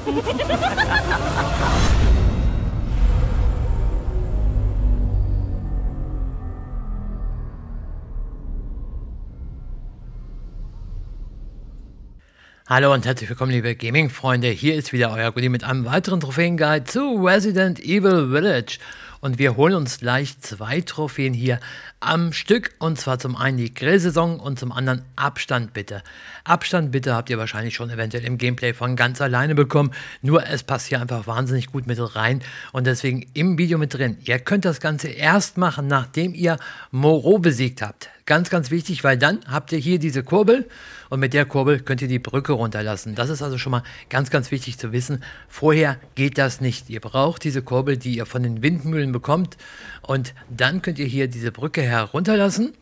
Hallo und herzlich willkommen, liebe Gaming-Freunde. Hier ist wieder euer Goodie mit einem weiteren Trophäen-Guide zu Resident Evil Village. Und wir holen uns gleich zwei Trophäen hier am Stück. Und zwar zum einen die Grillsaison und zum anderen Abstand bitte. Abstand bitte habt ihr wahrscheinlich schon eventuell im Gameplay von ganz alleine bekommen. Nur es passt hier einfach wahnsinnig gut mit rein. Und deswegen im Video mit drin. Ihr könnt das Ganze erst machen, nachdem ihr Moreau besiegt habt. Ganz, ganz wichtig, weil dann habt ihr hier diese Kurbel und mit der Kurbel könnt ihr die Brücke runterlassen. Das ist also schon mal ganz, ganz wichtig zu wissen. Vorher geht das nicht. Ihr braucht diese Kurbel, die ihr von den Windmühlen bekommt und dann könnt ihr hier diese Brücke herunterlassen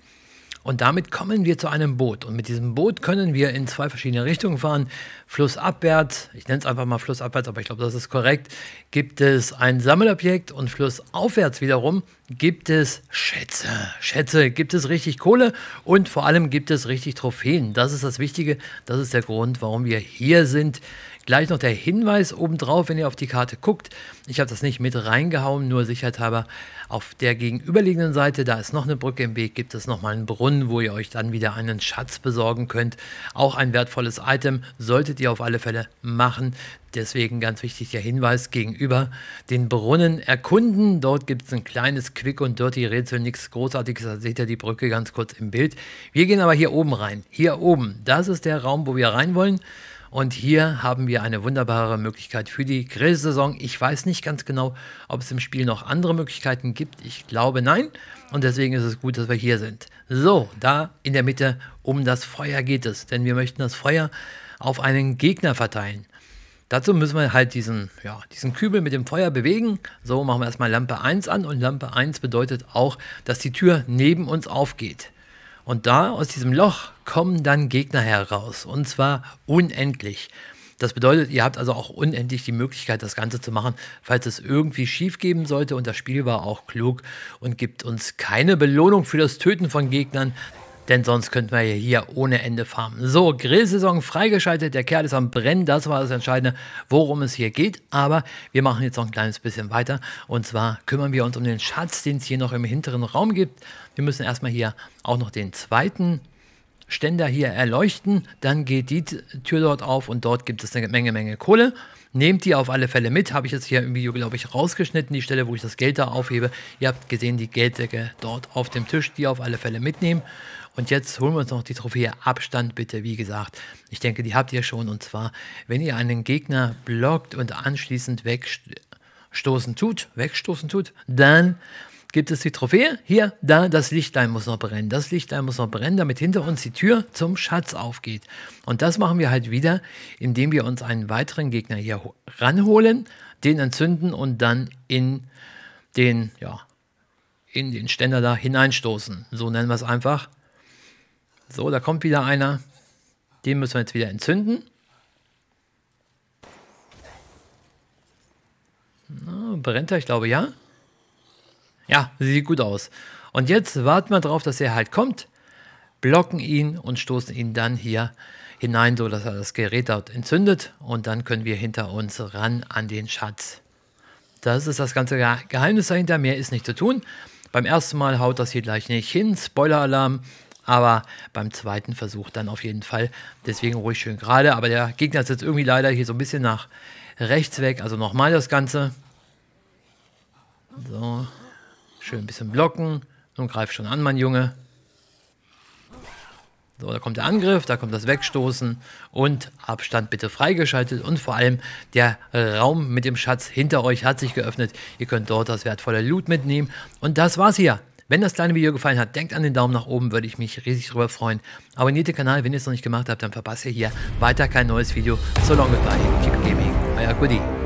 und damit kommen wir zu einem Boot. Und mit diesem Boot können wir in zwei verschiedene Richtungen fahren. Flussabwärts, ich nenne es einfach mal flussabwärts, aber ich glaube, das ist korrekt, gibt es ein Sammelobjekt und flussaufwärts wiederum gibt es Schätze. Schätze, gibt es richtig Kohle und vor allem gibt es richtig Trophäen. Das ist das Wichtige, das ist der Grund, warum wir hier sind. Gleich noch der Hinweis obendrauf, wenn ihr auf die Karte guckt. Ich habe das nicht mit reingehauen, nur sicherheitshalber. Auf der gegenüberliegenden Seite, da ist noch eine Brücke im Weg, gibt es nochmal einen Brunnen, wo ihr euch dann wieder einen Schatz besorgen könnt. Auch ein wertvolles Item solltet ihr auf alle Fälle machen. Deswegen ganz wichtig der Hinweis gegenüber den Brunnen erkunden. Dort gibt es ein kleines Quick und Dirty Rätsel, nichts Großartiges. Da seht ihr die Brücke ganz kurz im Bild. Wir gehen aber hier oben rein. Hier oben, das ist der Raum, wo wir rein wollen. Und hier haben wir eine wunderbare Möglichkeit für die Grillsaison. Ich weiß nicht ganz genau, ob es im Spiel noch andere Möglichkeiten gibt. Ich glaube nein. Und deswegen ist es gut, dass wir hier sind. So, da in der Mitte um das Feuer geht es. Denn wir möchten das Feuer auf einen Gegner verteilen. Dazu müssen wir halt diesen, ja, diesen Kübel mit dem Feuer bewegen. So machen wir erstmal Lampe 1 an und Lampe 1 bedeutet auch, dass die Tür neben uns aufgeht. Und da aus diesem Loch kommen dann Gegner heraus. Und zwar unendlich. Das bedeutet, ihr habt also auch unendlich die Möglichkeit, das Ganze zu machen, falls es irgendwie schief geben sollte. Und das Spiel war auch klug und gibt uns keine Belohnung für das Töten von Gegnern denn sonst könnten wir hier ohne Ende farmen. So, Grillsaison freigeschaltet, der Kerl ist am Brennen, das war das Entscheidende, worum es hier geht, aber wir machen jetzt noch ein kleines bisschen weiter und zwar kümmern wir uns um den Schatz, den es hier noch im hinteren Raum gibt. Wir müssen erstmal hier auch noch den zweiten Ständer hier erleuchten, dann geht die Tür dort auf und dort gibt es eine Menge, Menge Kohle. Nehmt die auf alle Fälle mit. Habe ich jetzt hier im Video, glaube ich, rausgeschnitten, die Stelle, wo ich das Geld da aufhebe. Ihr habt gesehen, die Gelddecke dort auf dem Tisch, die auf alle Fälle mitnehmen. Und jetzt holen wir uns noch die Trophäe Abstand, bitte. Wie gesagt, ich denke, die habt ihr schon. Und zwar, wenn ihr einen Gegner blockt und anschließend wegstoßen tut, wegstoßen tut, dann gibt es die Trophäe. Hier, da, das Lichtlein muss noch brennen. Das Lichtlein muss noch brennen, damit hinter uns die Tür zum Schatz aufgeht. Und das machen wir halt wieder, indem wir uns einen weiteren Gegner hier ranholen, den entzünden und dann in den, ja, in den Ständer da hineinstoßen. So nennen wir es einfach. So, da kommt wieder einer. Den müssen wir jetzt wieder entzünden. Na, brennt er? Ich glaube ja. Ja, sieht gut aus. Und jetzt warten wir darauf, dass er halt kommt, blocken ihn und stoßen ihn dann hier hinein, sodass er das Gerät dort entzündet. Und dann können wir hinter uns ran an den Schatz. Das ist das ganze Geheimnis dahinter. Mehr ist nicht zu tun. Beim ersten Mal haut das hier gleich nicht hin. Spoiler-Alarm. Aber beim zweiten Versuch dann auf jeden Fall. Deswegen ruhig schön gerade. Aber der Gegner sitzt irgendwie leider hier so ein bisschen nach rechts weg. Also nochmal das Ganze. So. Schön ein bisschen blocken. Nun greif schon an, mein Junge. So, da kommt der Angriff, da kommt das Wegstoßen und Abstand bitte freigeschaltet und vor allem der Raum mit dem Schatz hinter euch hat sich geöffnet. Ihr könnt dort das wertvolle Loot mitnehmen und das war's hier. Wenn das kleine Video gefallen hat, denkt an den Daumen nach oben, würde ich mich riesig drüber freuen. Abonniert den Kanal, wenn ihr es noch nicht gemacht habt, dann verpasst ihr hier weiter kein neues Video. So long goodbye, keep gaming, euer Goodie.